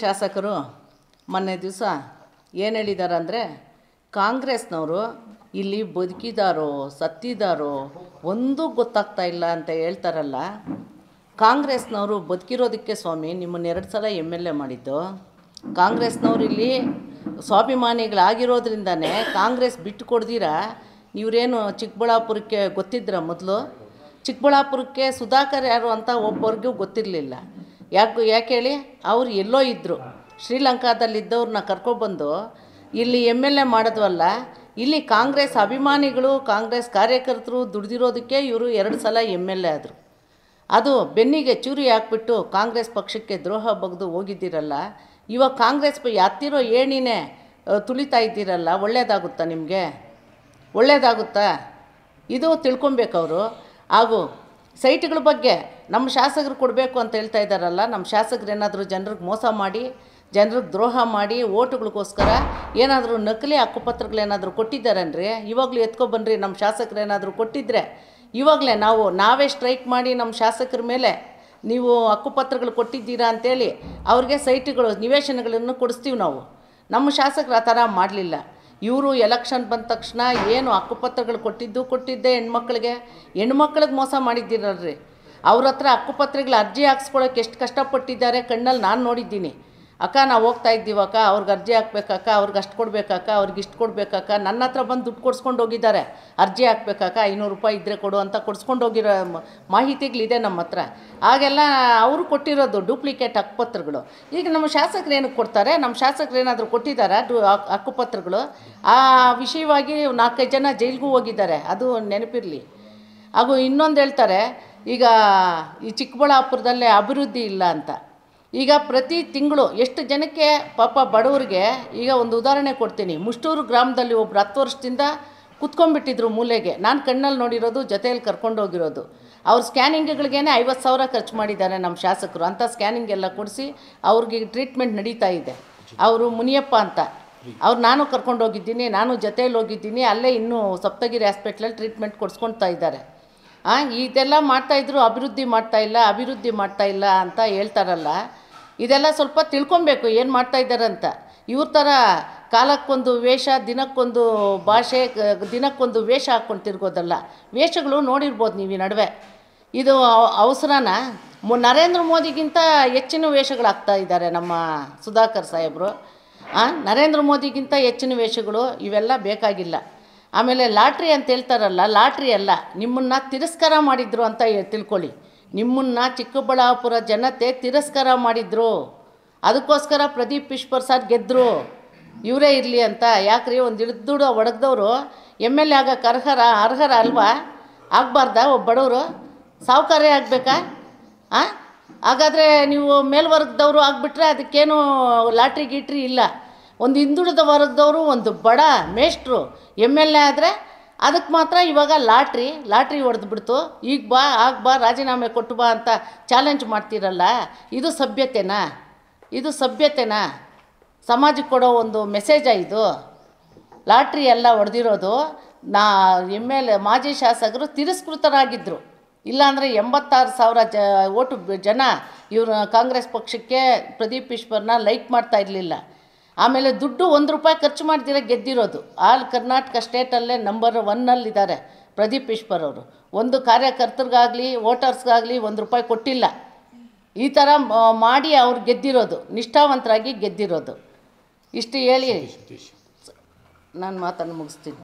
ಶಾಸಕರು ಮೊನ್ನೆ ದಿವಸ ಏನು ಹೇಳಿದ್ದಾರೆ ಅಂದರೆ ಕಾಂಗ್ರೆಸ್ನವರು ಇಲ್ಲಿ ಬದುಕಿದಾರೋ ಸತ್ತಿದಾರೋ ಒಂದೂ ಗೊತ್ತಾಗ್ತಾ ಇಲ್ಲ ಅಂತ ಹೇಳ್ತಾರಲ್ಲ ಕಾಂಗ್ರೆಸ್ನವರು ಬದುಕಿರೋದಕ್ಕೆ ಸ್ವಾಮಿ ನಿಮ್ಮನ್ನು ಎರಡು ಸಲ ಎಮ್ ಎಲ್ ಎ ಮಾಡಿದ್ದು ಕಾಂಗ್ರೆಸ್ನವ್ರು ಇಲ್ಲಿ ಸ್ವಾಭಿಮಾನಿಗಳಾಗಿರೋದ್ರಿಂದನೇ ಕಾಂಗ್ರೆಸ್ ಬಿಟ್ಟು ಕೊಡ್ದಿರ ಇವರೇನು ಚಿಕ್ಕಬಳ್ಳಾಪುರಕ್ಕೆ ಗೊತ್ತಿದ್ರ ಮೊದಲು ಚಿಕ್ಕಬಳ್ಳಾಪುರಕ್ಕೆ ಸುಧಾಕರ್ ಯಾರು ಅಂತ ಒಬ್ಬರಿಗೂ ಗೊತ್ತಿರಲಿಲ್ಲ ಯಾಕೆ ಯಾಕೆ ಹೇಳಿ ಅವ್ರು ಎಲ್ಲೋ ಇದ್ದರು ಇದ್ದವ್ರನ್ನ ಕರ್ಕೊಬಂದು ಇಲ್ಲಿ ಎಮ್ ಎಲ್ ಎ ಮಾಡಿದ್ವಲ್ಲ ಇಲ್ಲಿ ಕಾಂಗ್ರೆಸ್ ಅಭಿಮಾನಿಗಳು ಕಾಂಗ್ರೆಸ್ ಕಾರ್ಯಕರ್ತರು ದುಡಿದಿರೋದಕ್ಕೆ ಇವರು ಎರಡು ಸಲ ಎಮ್ ಎಲ್ ಎ ಆದರು ಅದು ಬೆನ್ನಿಗೆ ಚೂರಿ ಹಾಕ್ಬಿಟ್ಟು ಕಾಂಗ್ರೆಸ್ ಪಕ್ಷಕ್ಕೆ ದ್ರೋಹ ಬಗೆದು ಹೋಗಿದ್ದೀರಲ್ಲ ಇವಾಗ ಕಾಂಗ್ರೆಸ್ ಹತ್ತಿರೋ ಏಣಿನೇ ತುಳಿತಾ ಇದ್ದೀರಲ್ಲ ಒಳ್ಳೆಯದಾಗುತ್ತಾ ನಿಮಗೆ ಒಳ್ಳೇದಾಗುತ್ತಾ ಇದು ತಿಳ್ಕೊಬೇಕವರು ಹಾಗೂ ಸೈಟ್ಗಳ ಬಗ್ಗೆ ನಮ್ಮ ಶಾಸಕರು ಕೊಡಬೇಕು ಅಂತ ಹೇಳ್ತಾ ಇದ್ದಾರಲ್ಲ ನಮ್ಮ ಶಾಸಕರು ಏನಾದರೂ ಜನರಿಗೆ ಮೋಸ ಮಾಡಿ ಜನರಿಗೆ ದ್ರೋಹ ಮಾಡಿ ಓಟುಗಳಿಗೋಸ್ಕರ ಏನಾದರೂ ನಕಲಿ ಹಕ್ಕುಪತ್ರಗಳೇನಾದರೂ ಕೊಟ್ಟಿದ್ದಾರೇನ್ರಿ ಇವಾಗಲೂ ಎತ್ಕೊಬನ್ರಿ ನಮ್ಮ ಶಾಸಕರು ಏನಾದರೂ ಕೊಟ್ಟಿದ್ದರೆ ಇವಾಗಲೇ ನಾವು ನಾವೇ ಸ್ಟ್ರೈಕ್ ಮಾಡಿ ನಮ್ಮ ಶಾಸಕರ ಮೇಲೆ ನೀವು ಹಕ್ಕುಪತ್ರಗಳು ಕೊಟ್ಟಿದ್ದೀರಾ ಅಂತೇಳಿ ಅವ್ರಿಗೆ ಸೈಟ್ಗಳು ನಿವೇಶನಗಳನ್ನು ಕೊಡಿಸ್ತೀವಿ ನಾವು ನಮ್ಮ ಶಾಸಕರು ಆ ಥರ ಮಾಡಲಿಲ್ಲ ಇವರು ಎಲೆಕ್ಷನ್ ಬಂದ ತಕ್ಷಣ ಏನು ಹಕ್ಕುಪತ್ರಗಳು ಕೊಟ್ಟಿದ್ದು ಕೊಟ್ಟಿದ್ದೆ ಹೆಣ್ಮಕ್ಳಿಗೆ ಹೆಣ್ಮಕ್ಳಿಗೆ ಮೋಸ ಮಾಡಿದ್ದೀರಲ್ರಿ ಅವ್ರ ಹತ್ರ ಹಕ್ಕುಪತ್ರಗಳ ಅರ್ಜಿ ಹಾಕ್ಸ್ಕೊಳಕ್ಕೆ ಎಷ್ಟು ಕಷ್ಟಪಟ್ಟಿದ್ದಾರೆ ಕಣ್ಣಲ್ಲಿ ನಾನು ನೋಡಿದ್ದೀನಿ ಅಕ್ಕ ನಾವು ಹೋಗ್ತಾ ಅಕ್ಕ ಅವ್ರಿಗೆ ಅರ್ಜಿ ಹಾಕ್ಬೇಕಕ್ಕ ಅವ್ರಿಗೆ ಅಷ್ಟು ಕೊಡಬೇಕಕ್ಕ ಅವ್ರಿಗೆ ಇಷ್ಟು ಕೊಡಬೇಕಕ್ಕ ನನ್ನ ಹತ್ರ ಬಂದು ದುಡ್ಡು ಕೊಡ್ಸ್ಕೊಂಡು ಹೋಗಿದ್ದಾರೆ ಅರ್ಜಿ ಹಾಕ್ಬೇಕಕ್ಕ ಐನೂರು ರೂಪಾಯಿ ಇದ್ದರೆ ಕೊಡು ಅಂತ ಕೊಡ್ಸ್ಕೊಂಡು ಹೋಗಿರೋ ಮಾಹಿತಿಗಳಿದೆ ನಮ್ಮ ಹತ್ರ ಆಗೆಲ್ಲ ಅವರು ಕೊಟ್ಟಿರೋದು ಡೂಪ್ಲಿಕೇಟ್ ಹಕ್ಕುಪತ್ರಗಳು ಈಗ ನಮ್ಮ ಶಾಸಕರು ಏನಕ್ಕೆ ಕೊಡ್ತಾರೆ ನಮ್ಮ ಶಾಸಕರು ಏನಾದರೂ ಕೊಟ್ಟಿದ್ದಾರೆ ಡೂ ಹಕ್ಕುಪತ್ರಗಳು ಆ ವಿಷಯವಾಗಿ ನಾಲ್ಕೈದು ಜನ ಜೈಲಿಗೂ ಹೋಗಿದ್ದಾರೆ ಅದು ನೆನಪಿರಲಿ ಹಾಗೂ ಇನ್ನೊಂದು ಹೇಳ್ತಾರೆ ಈಗ ಈ ಚಿಕ್ಕಬಳ್ಳಾಪುರದಲ್ಲೇ ಅಭಿವೃದ್ಧಿ ಇಲ್ಲ ಅಂತ ಈಗ ಪ್ರತಿ ತಿಂಗಳು ಎಷ್ಟು ಜನಕ್ಕೆ ಪಾಪ ಬಡವರಿಗೆ ಈಗ ಒಂದು ಉದಾಹರಣೆ ಕೊಡ್ತೀನಿ ಮುಷ್ಟೂರು ಗ್ರಾಮದಲ್ಲಿ ಒಬ್ರು ಹತ್ತು ವರ್ಷದಿಂದ ಕುತ್ಕೊಂಡ್ಬಿಟ್ಟಿದ್ರು ಮೂಲೆಗೆ ನಾನು ಕಣ್ಣಲ್ಲಿ ನೋಡಿರೋದು ಜೊತೆಯಲ್ಲಿ ಕರ್ಕೊಂಡೋಗಿರೋದು ಅವ್ರ ಸ್ಕ್ಯಾನಿಂಗ್ಗಳಿಗೇ ಐವತ್ತು ಸಾವಿರ ಖರ್ಚು ಮಾಡಿದ್ದಾರೆ ನಮ್ಮ ಶಾಸಕರು ಅಂಥ ಸ್ಕ್ಯಾನಿಂಗ್ ಎಲ್ಲ ಕೊಡಿಸಿ ಅವ್ರಿಗೆ ಟ್ರೀಟ್ಮೆಂಟ್ ನಡೀತಾ ಇದೆ ಅವರು ಮುನಿಯಪ್ಪ ಅಂತ ಅವ್ರು ನಾನು ಕರ್ಕೊಂಡೋಗಿದ್ದೀನಿ ನಾನು ಜೊತೆಯಲ್ಲಿ ಹೋಗಿದ್ದೀನಿ ಅಲ್ಲೇ ಇನ್ನೂ ಸಪ್ತಗಿರಿ ಹಾಸ್ಪಿಟ್ಲಲ್ಲಿ ಟ್ರೀಟ್ಮೆಂಟ್ ಕೊಡಿಸ್ಕೊಳ್ತಾ ಇದ್ದಾರೆ ಇದೆಲ್ಲ ಮಾಡ್ತಾಯಿದ್ರು ಅಭಿವೃದ್ಧಿ ಮಾಡ್ತಾ ಇಲ್ಲ ಅಭಿವೃದ್ಧಿ ಮಾಡ್ತಾ ಇಲ್ಲ ಅಂತ ಹೇಳ್ತಾರಲ್ಲ ಇದೆಲ್ಲ ಸ್ವಲ್ಪ ತಿಳ್ಕೊಬೇಕು ಏನು ಮಾಡ್ತಾ ಇದ್ದಾರೆ ಅಂತ ಇವ್ರ ಥರ ಕಾಲಕ್ಕೊಂದು ವೇಷ ದಿನಕ್ಕೊಂದು ಭಾಷೆ ದಿನಕ್ಕೊಂದು ವೇಷ ಹಾಕ್ಕೊಂಡು ತಿರ್ಗೋದಲ್ಲ ವೇಷಗಳು ನೋಡಿರ್ಬೋದು ನೀವು ಈ ನಡುವೆ ಇದು ಅವಸರನ ನರೇಂದ್ರ ಮೋದಿಗಿಂತ ಹೆಚ್ಚಿನ ವೇಷಗಳು ಇದ್ದಾರೆ ನಮ್ಮ ಸುಧಾಕರ್ ಸಾಹೇಬರು ನರೇಂದ್ರ ಮೋದಿಗಿಂತ ಹೆಚ್ಚಿನ ವೇಷಗಳು ಇವೆಲ್ಲ ಬೇಕಾಗಿಲ್ಲ ಆಮೇಲೆ ಲಾಟ್ರಿ ಅಂತ ಹೇಳ್ತಾರಲ್ಲ ಲಾಟ್ರಿ ಅಲ್ಲ ನಿಮ್ಮನ್ನು ತಿರಸ್ಕಾರ ಮಾಡಿದ್ರು ಅಂತ ತಿಳ್ಕೊಳ್ಳಿ ನಿಮ್ಮನ್ನು ಚಿಕ್ಕಬಳ್ಳಾಪುರ ಜನತೆ ತಿರಸ್ಕಾರ ಮಾಡಿದರು ಅದಕ್ಕೋಸ್ಕರ ಪ್ರದೀಪ್ ಈಶ್ವರ್ ಸರ್ ಗೆದ್ದರು ಇವರೇ ಇರಲಿ ಅಂತ ಯಾಕ್ರಿ ಒಂದು ಹಿಡಿದುಡ ಒಡಗ್ದವರು ಎಮ್ ಎಲ್ ಎ ಆಗಕ್ಕೆ ಅರ್ಹರ ಅರ್ಹರ ಅಲ್ವಾ ಆಗಬಾರ್ದ ಒಬ್ಬ ಬಡವರು ಸಾವುಕಾರೇ ಆಗಬೇಕಾ ಹಾಂ ಹಾಗಾದರೆ ನೀವು ಮೇಲ್ವರ್ಗದವರು ಆಗಿಬಿಟ್ರೆ ಅದಕ್ಕೇನು ಲಾಟ್ರಿ ಗೀಟ್ರಿ ಇಲ್ಲ ಒಂದು ಹಿಂದುಳಿದ ವರ್ಗದವರು ಒಂದು ಬಡ ಮೇಷ್ಟ್ರು ಎಮ್ ಎಲ್ ಎ ಆದರೆ ಅದಕ್ಕೆ ಮಾತ್ರ ಇವಾಗ ಲಾಟ್ರಿ ಲಾಟ್ರಿ ಹೊಡೆದ್ಬಿಡ್ತು ಈಗ ಬಾ ಆಗ ಬಾ ರಾಜೀನಾಮೆ ಕೊಟ್ಟು ಬಾ ಅಂತ ಚಾಲೆಂಜ್ ಮಾಡ್ತೀರಲ್ಲ ಇದು ಸಭ್ಯತೆನಾ ಇದು ಸಭ್ಯತೆನಾ ಸಮಾಜಕ್ಕೆ ಕೊಡೋ ಒಂದು ಮೆಸೇಜ ಇದು ಲಾಟ್ರಿ ಎಲ್ಲ ಹೊಡೆದಿರೋದು ನಾ ಎಮ್ ಎಲ್ ಮಾಜಿ ಶಾಸಕರು ತಿರಸ್ಕೃತರಾಗಿದ್ದರು ಇಲ್ಲಾಂದರೆ ಎಂಬತ್ತಾರು ಸಾವಿರ ಜ ಓಟು ಜನ ಇವರು ಕಾಂಗ್ರೆಸ್ ಪಕ್ಷಕ್ಕೆ ಪ್ರದೀಪ್ ಈಶ್ವರ್ನ ಲೈಕ್ ಮಾಡ್ತಾ ಇರಲಿಲ್ಲ ಆಮೇಲೆ ದುಡ್ಡು ಒಂದು ರೂಪಾಯಿ ಖರ್ಚು ಮಾಡಿದರೆ ಗೆದ್ದಿರೋದು ಆಲ್ ಕರ್ನಾಟಕ ಸ್ಟೇಟಲ್ಲೇ ನಂಬರ್ ಒನ್ನಲ್ಲಿದ್ದಾರೆ ಪ್ರದೀಪ್ ಈಶ್ವರ್ ಅವರು ಒಂದು ಕಾರ್ಯಕರ್ತರಿಗಾಗಲಿ ವೋಟರ್ಸ್ಗಾಗಲಿ ಒಂದು ರೂಪಾಯಿ ಕೊಟ್ಟಿಲ್ಲ ಈ ಥರ ಮಾಡಿ ಅವ್ರು ಗೆದ್ದಿರೋದು ನಿಷ್ಠಾವಂತರಾಗಿ ಗೆದ್ದಿರೋದು ಇಷ್ಟು ಹೇಳಿ ನಾನು ಮಾತನ್ನು ಮುಗಿಸ್ತೀನಿ